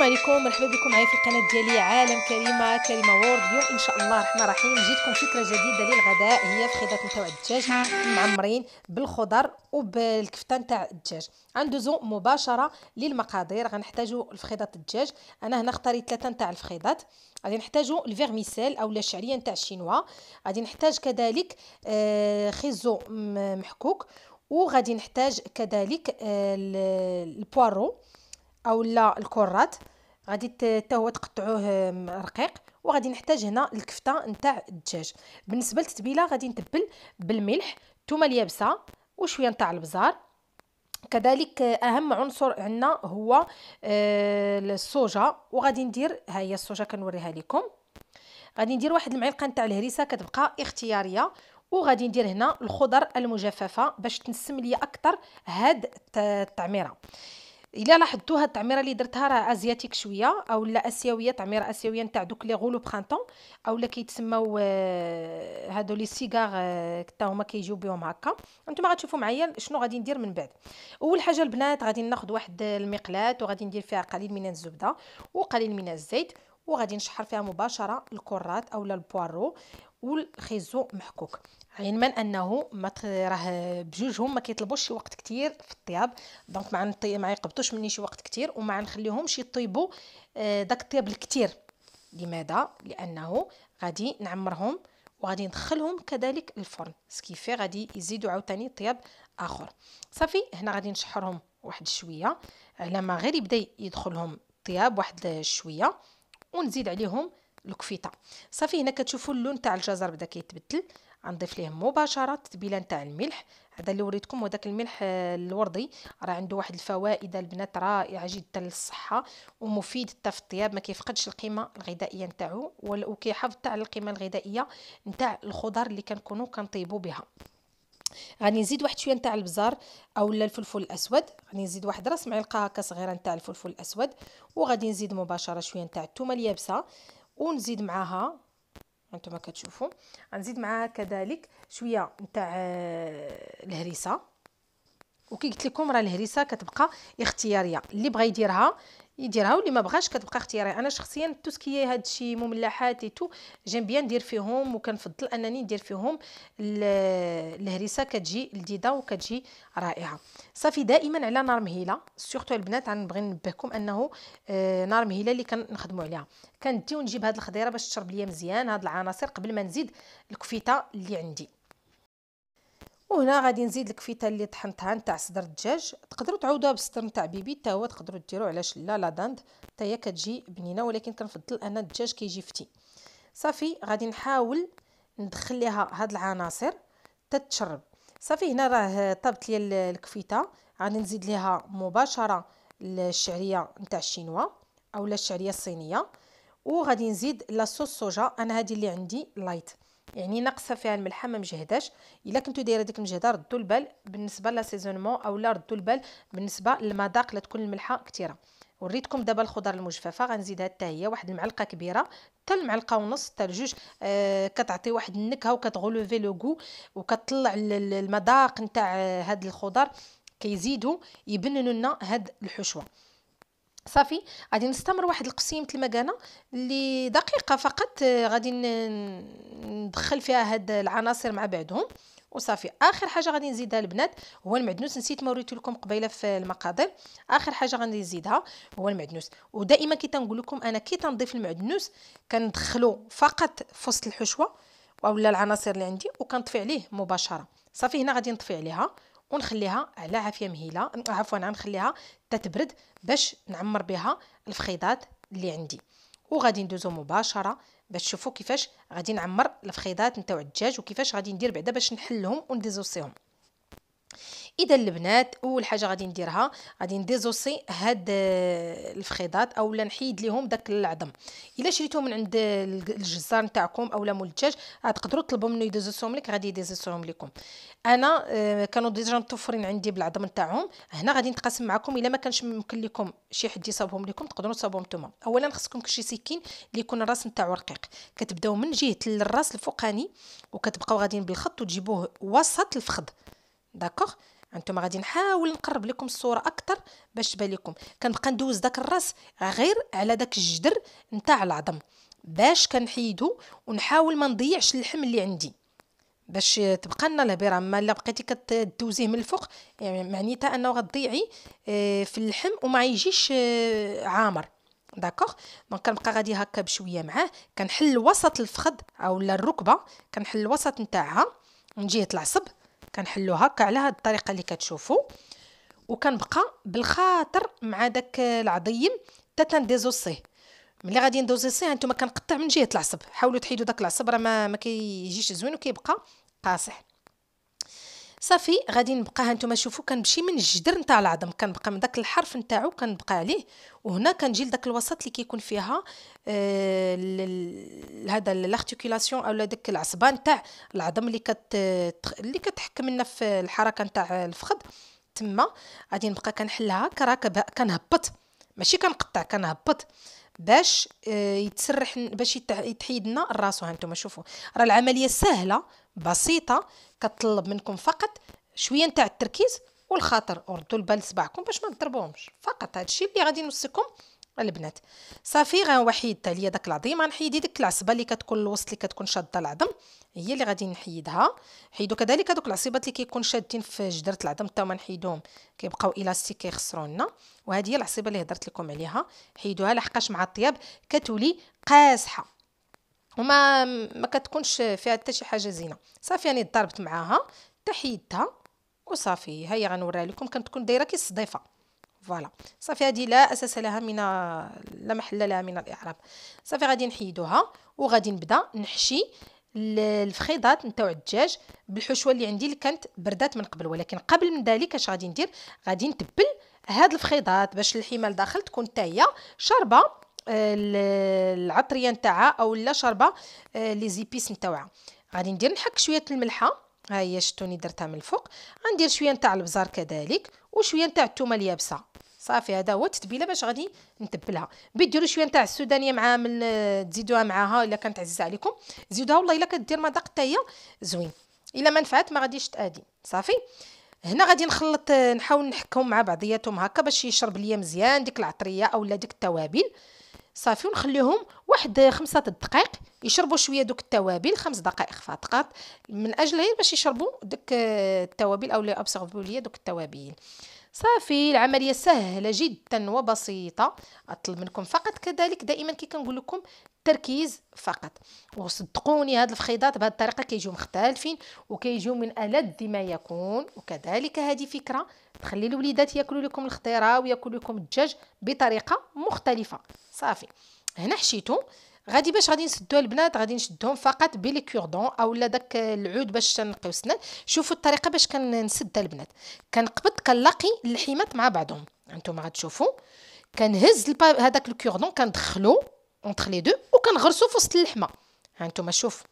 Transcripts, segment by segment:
السلام عليكم مرحبا بكم معايا في القناه ديالي عالم كريمه كريمه وورد اليوم ان شاء الله الرحمن الرحيم جيتكم فكره جديده للغداء هي فخيضات نتاع الدجاج معمرين بالخضر وبالكفته نتاع الدجاج غندوزو مباشره للمقادير غنحتاجو الفخيضات الدجاج انا هنا اختاريت ثلاثه نتاع الفخيضات غادي نحتاجو الفيرميسيل اولا الشعريه نتاع الشينوا غادي نحتاج كذلك آه، خيزو محكوك وغادي نحتاج كذلك آه، البوارو اولا الكرات غادي حتى هو تقطعوه رقيق وغادي نحتاج هنا الكفته نتاع الدجاج بالنسبه للتتبيله غادي نتبل بالملح الثومه اليابسه وشويه نتاع البزار كذلك اهم عنصر عندنا هو آه، الصوجه وغادي ندير ها هي الصوجه كنوريها لكم غادي ندير واحد المعلقه نتاع الهريسه كتبقى اختياريه وغادي ندير هنا الخضر المجففه باش تنسم لي اكثر هاد التعميره الا هاد التعميره اللي درتها راه ازياتيك شويه او لا اسيويه تعميره اسيويه نتاع دوك لي غولو برانتون او لا كيتسموا آه، هادو لي سيغار حتى آه، هما كيجيو بهم هكا انتما غتشوفوا معايا شنو غادي ندير من بعد اول حاجه البنات غادي ناخذ واحد المقلاة وغادي ندير فيها قليل من الزبده وقليل من الزيت وغادي نشحر فيها مباشره الكرات اولا البوارو والخيزو محكوك علما انه ما راه بجوجهم ما كيطلبوش شي وقت كتير في الطياب دونك ما ما يقبطوش مني شي وقت كتير وما نخليهمش يطيبوا آه، داك الطياب الكتير لماذا لانه غادي نعمرهم وغادي ندخلهم كذلك الفرن سكيفي غادي يزيدوا عاوتاني طياب اخر صافي هنا غادي نشحرهم واحد شويه على ما غير يبدا يدخلهم طياب واحد شويه ونزيد عليهم الكفيطة صافي هنا كتشوفوا اللون تاع الجزر بدا كيتبدل غنضيف ليه مباشره تتبيلة تاع الملح هذا اللي وريتكم وداك الملح آه، الوردي راه عنده واحد الفوائد البنات رائعه جدا للصحه ومفيد حتى في الطياب ما كيفقدش القيمه الغذائيه نتاعو وكيحافظ حتى على القيمه الغذائيه نتاع الخضر اللي كنكونوا كنطيبوا بها غادي نزيد واحد شويه نتاع البزار اولا الفلفل الاسود غادي نزيد واحد راس معلقه هكا صغيره نتاع الفلفل الاسود وغادي نزيد مباشره شويه نتاع الثومه اليابسه ونزيد معاها هانتوما كتشوفوا غنزيد معاها كذلك شويه نتاع آه، الهريسه وكي قلت لكم راه الهريسه كتبقى اختياريه اللي بغى يديرها يديرها واللي ما بغاش كتبقى اختياري انا شخصيا التسكيه هذا الشيء مملحات تو جيم بيان ندير فيهم وكنفضل انني ندير فيهم الهريسه كتجي لذيذه وكتجي رائعه صافي دائما على نار مهيله سورتو البنات غنبغي ننبهكم انه آه، نار مهيله اللي كنخدموا عليها كندي ونجيب هاد الخضيره باش تشرب ليا مزيان هاد العناصر قبل ما نزيد الكفيته اللي عندي وهنا غادي نزيد الكفيته اللي طحنتها نتاع صدر الدجاج تقدروا تعوضوها بالصدر نتاع بيبي حتى هو تقدروا ديروا علاش لا لا داند حتى هي كتجي بنينه ولكن كنفضل ان الدجاج كيجي فتي صافي غادي نحاول ندخل ليها هاد العناصر تتشرب صافي هنا راه طابت لي الكفيته غادي نزيد ليها مباشره الشعريه نتاع الشينوا اولا الشعريه الصينيه وغادي نزيد لاصوص صوجا انا هذه اللي عندي لايت يعني ناقصه فيها الملحه ما مجهداش الا كنتو دايره ديك المجهده ردوا البال بالنسبه لاسيزونمون اولا ردوا البال بالنسبه للمذاق لا تكون الملحه كثيره وريتكم دابا الخضر المجففه غنزيدها حتى هي واحد المعلقه كبيره حتى المعلقه ونص حتى لجوج آه كتعطي واحد النكهه وكتغولوفي لو غو وكتطلع المذاق نتاع آه، هاد الخضر كيزيدوا يبننوا لنا هاد الحشوه صافي غادي نستمر واحد القسيم مثل ما اللي دقيقه فقط آه، غادي ندخل فيها هاد العناصر مع بعضهم وصافي اخر حاجه غادي نزيدها البنات هو المعدنوس نسيت ما وريت لكم قبيله في المقادير اخر حاجه غادي نزيدها هو المعدنوس ودائما كي تنقول لكم انا كي تنضيف المعدنوس كندخلو فقط في وسط الحشوه اولا العناصر اللي عندي وكنطفي عليه مباشره صافي هنا غادي نطفي عليها ونخليها على عافيه مهيله عفوا غنخليها تتبرد باش نعمر بها الفخيضات اللي عندي وغادي ندوزو مباشره باش تشوفوا كيفاش غادي نعمر الفخيضات نتاع الدجاج وكيفاش غادي ندير بعدا باش نحلهم ونديزوسيهم اذا البنات اول حاجه غادي نديرها غادي نديزوسي هاد آه، الفخيضات اولا نحيد ليهم داك العظم الا شريتو من عند الجزار نتاعكم اولا مول الدجاج تقدروا تطلبوا منه يديزوسهم لك غادي يديزوسهم لكم انا آه، كانوا ديجا متوفرين عندي بالعظم نتاعهم هنا غادي نتقاسم معكم الا ما كانش ممكن لكم شي حد يصاوبهم لكم تقدروا تصاوبهم نتوما اولا خصكم شي سكين اللي يكون الراس نتاعو رقيق كتبداو من جهه الراس الفوقاني وكتبقاو غاديين بالخط وتجيبوه وسط الفخذ داكوغ انتم غادي نحاول نقرب لكم الصوره اكثر باش تبان لكم كنبقى ندوز داك الراس غير على داك الجدر نتاع العظم باش كنحيدو ونحاول ما نضيعش اللحم اللي عندي باش تبقى لنا الهبيره ما الا بقيتي كتدوزيه من الفوق يعني معنيتها انه غتضيعي آه، في اللحم وما يجيش آه، عامر داكوغ دونك كنبقى غادي هكا بشويه معاه كنحل وسط الفخذ اولا الركبه كنحل الوسط نتاعها من جهه العصب كنحلو هكا على هاد الطريقه اللي كتشوفوا وكنبقى بالخاطر مع داك العظيم حتى تنديزوسيه ملي غادي ندوزيسيه هانتوما كنقطع من جهه العصب حاولوا تحيدوا داك العصب راه ما, ما كيجيش زوين وكيبقى قاصح صافي غادي نبقى هانتوما شوفوا كنمشي من الجدر نتاع العظم كنبقى من داك الحرف نتاعو كنبقى عليه وهنا كنجي لداك الوسط اللي كيكون فيها آه، هذا لارتيكولاسيون اولا داك العصبه نتاع العظم اللي كت اللي كتحكم لنا في الحركه نتاع الفخذ تما غادي نبقى كنحلها كراكب كنهبط ماشي كنقطع كنهبط باش آه، يتسرح باش يتحيد لنا الراس هانتوما شوفوا راه العمليه سهله بسيطه كتطلب منكم فقط شويه نتاع التركيز والخاطر وردوا البال لصباعكم باش ما تضربوهمش فقط الشيء اللي غادي نوصيكم البنات صافي غنوحيد حتى ليا داك العظيمه غنحيد ديك العصبه اللي كتكون الوسط اللي كتكون شاده العظم هي اللي غادي نحيدها حيدو كذلك هذوك العصيبات اللي كيكون شادين في جدره العظم حتى هما نحيدوهم كيبقاو الاستيك كيخسروا لنا وهذه هي العصيبه اللي هضرت لكم عليها حيدوها لحقاش مع الطياب كتولي قاسحه وما ما كتكونش فيها حتى شي حاجه زينه صافي يعني ضربت معاها تحيدتها حيدتها وصافي هيا غنوريها لكم كتكون دايره كي الصديفه فوالا صافي هذه لا اساس لها من لا محل لها من الاعراب صافي غادي نحيدوها وغادي نبدا نحشي الفخيضات نتاع الدجاج بالحشوه اللي عندي اللي كانت بردات من قبل ولكن قبل من ذلك اش غادي ندير غادي نتبل هاد الفخيضات باش اللحيمه لداخل تكون حتى هي شاربه آه، العطريه نتاعها اولا شاربه آه، لي زيبيس نتاعها غادي ندير نحك شويه الملحه ها هي شتوني درتها من الفوق غندير شويه نتاع البزار كذلك وشويه نتاع الثومه اليابسه صافي هذا هو التتبيله باش غادي نتبلها بغيت ديروا شويه نتاع السودانيه مع من تزيدوها معاها الا كانت عزيزه عليكم زيدوها والله الا كدير مذاق حتى هي زوين الا ما نفعت ما غاديش تادي صافي هنا غادي نخلط نحاول نحكهم مع بعضياتهم هكا باش يشرب ليا مزيان ديك العطريه اولا ديك التوابل صافي ونخليهم واحد خمسة دقائق يشربوا شويه دوك التوابل خمس دقائق فقط من اجل غير باش يشربوا ديك آه، التوابل اولا ابسوربوا ليا دوك التوابل صافي العملية سهلة جدا وبسيطة أطلب منكم فقط كذلك دائما كي كنقول لكم التركيز فقط وصدقوني هاد الفخيضات بهاد الطريقة كيجيو مختلفين وكيجيو من ألذ ما يكون وكذلك هذه فكرة تخلي الوليدات ياكلوا لكم الخضيرة وياكلوا لكم الدجاج بطريقة مختلفة صافي هنا حشيتو غادي باش غادي نسدو البنات غادي نشدهم فقط بلي كوردون اولا داك العود باش تنقيو السنان شوفوا الطريقه باش كنسدها البنات كنقبض كنلاقي اللحيمات مع بعضهم انتم غتشوفوا كنهز هذاك الكوردون كندخلو اونتر لي دو وكنغرسو في وسط اللحمه ها انتم شوف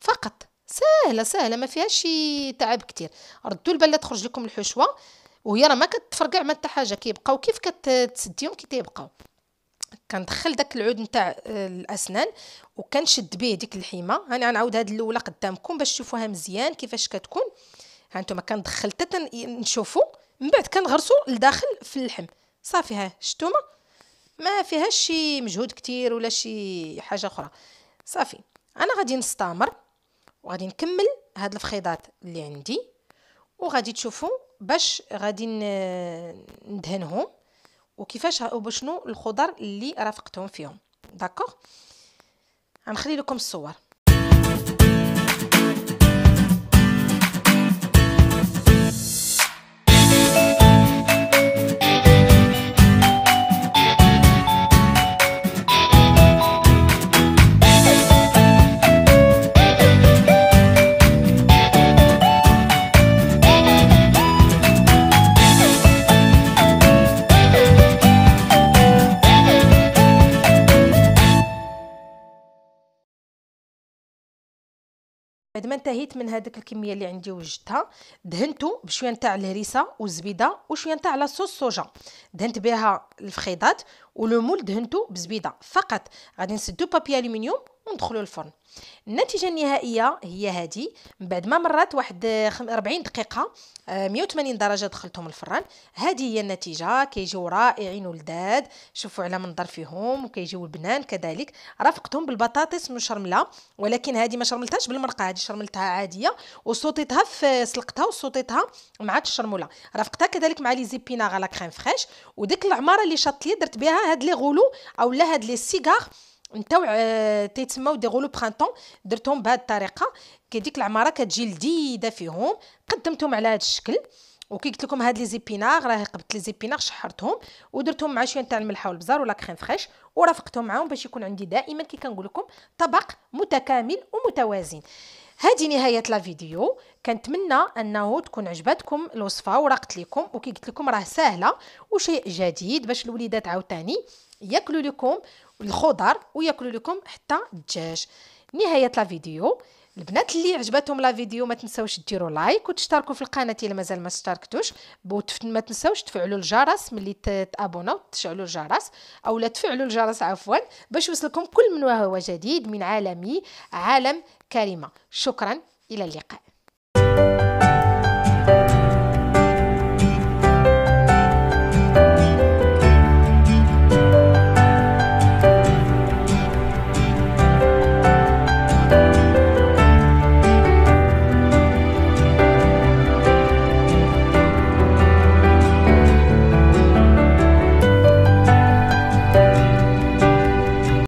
فقط سهله سهله ما فيها شي تعب كتير ردوا البال تخرج لكم الحشوه وهي راه ما كتفرقع ما حتى حاجه كيبقاو كيف كتسديهم كي تيبقاو كندخل داك العود نتاع آه، الاسنان وكنشد به ديك الحيمه انا يعني غنعاود هاد الاولى قدامكم باش تشوفوها مزيان كيفاش كتكون ها انتم كندخل حتى نشوفوا من بعد كنغرسوا لداخل في اللحم صافي ها شتوما ما فيهاش شي مجهود كتير ولا شي حاجه اخرى صافي انا غادي نستمر وغادي نكمل هاد الفخيضات اللي عندي وغادي تشوفوا باش غادي ندهنهم وكيفاش وبشنو الخضر اللي رافقتهم فيهم داكوغ غنخلي لكم الصور بعد ما انتهيت من هذيك الكميه اللي عندي وجدتها دهنته بشويه نتاع الهريسه والزبيده وشويه نتاع لاصوص صوجا دهنت بها الفخيضات ولو مول دهنته بزبيده فقط غادي نسدو بابي الومنيوم وندخلوا الفرن النتيجه النهائيه هي هذه من بعد ما مرات واحد 40 دقيقه 180 آه، درجه دخلتهم الفران هذه هي النتيجه كيجيو رائعين ولداد شوفوا على منظر فيهم وكيجيو البنان كذلك رافقتهم بالبطاطس مشرمله ولكن هذه ما شرملتهاش بالمرقه هذه شرملتها عاديه وسوطيتها في سلقتها وسوطيتها مع الشرموله رافقتها كذلك مع لي زيبينا غالا كريم فريش وديك العماره اللي شاط لي درت بها هاد لي غولو اولا هاد لي سيغار نتاو آه، تيتسماو دي غولو برانتون درتهم بهاد الطريقه ديك العماره كتجي لذيذه فيهم قدمتهم على هاد الشكل وكي قلت لكم هاد لي زيبيناغ راه قبت لي زيبيناغ شحرتهم ودرتهم مع شويه تاع الملح والبزار ولا كريم فريش ورافقتهم معاهم باش يكون عندي دائما كي كنقول لكم طبق متكامل ومتوازن هذه نهايه لا فيديو كنتمنى انه تكون عجبتكم الوصفه ورقت لكم وكي قلت لكم راه سهله وشيء جديد باش الوليدات عاوتاني ياكلوا لكم الخضر وياكلوا لكم حتى الدجاج نهايه لا فيديو البنات اللي عجبتهم لا فيديو ما تنساوش ديروا لايك وتشتركوا في القناه الا مازال ما اشتركتوش ما تنساوش تفعلوا الجرس ملي تابوناو وتشعلوا الجرس او لا تفعلوا الجرس عفوا باش يوصلكم كل من هو جديد من عالمي عالم كريمه شكرا الى اللقاء